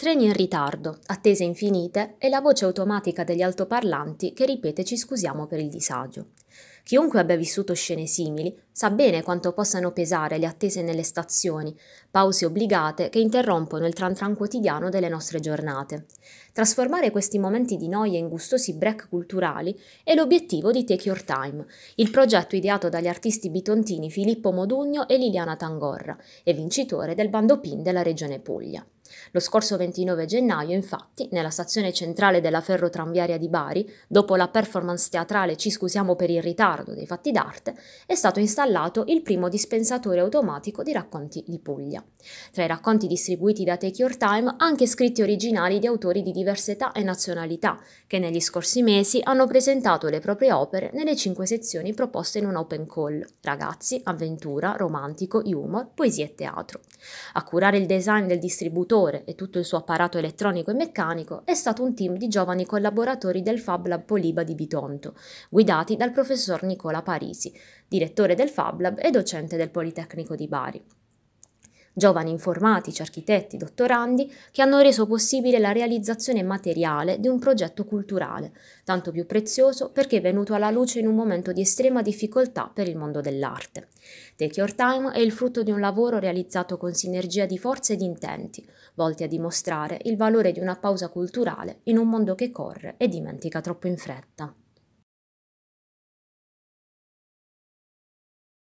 Treni in ritardo, attese infinite e la voce automatica degli altoparlanti che ripete ci scusiamo per il disagio. Chiunque abbia vissuto scene simili sa bene quanto possano pesare le attese nelle stazioni, pause obbligate che interrompono il tran tran quotidiano delle nostre giornate. Trasformare questi momenti di noia in gustosi break culturali è l'obiettivo di Take Your Time, il progetto ideato dagli artisti bitontini Filippo Modugno e Liliana Tangorra e vincitore del bando PIN della Regione Puglia. Lo scorso 29 gennaio, infatti, nella stazione centrale della ferrotranviaria di Bari, dopo la performance teatrale Ci scusiamo per il ritardo dei fatti d'arte, è stato installato il primo dispensatore automatico di racconti di Puglia. Tra i racconti distribuiti da Take Your Time, anche scritti originali di autori di diverse età e nazionalità, che negli scorsi mesi hanno presentato le proprie opere nelle cinque sezioni proposte in un open call: ragazzi, avventura, romantico, humor, poesia e teatro. A curare il design del distributore fondatore e tutto il suo apparato elettronico e meccanico è stato un team di giovani collaboratori del Fab Lab Poliba di Bitonto, guidati dal professor Nicola Parisi, direttore del Fab Lab e docente del Politecnico di Bari giovani informatici, architetti, dottorandi che hanno reso possibile la realizzazione materiale di un progetto culturale, tanto più prezioso perché è venuto alla luce in un momento di estrema difficoltà per il mondo dell'arte. Take Your Time è il frutto di un lavoro realizzato con sinergia di forze e di intenti, volti a dimostrare il valore di una pausa culturale in un mondo che corre e dimentica troppo in fretta.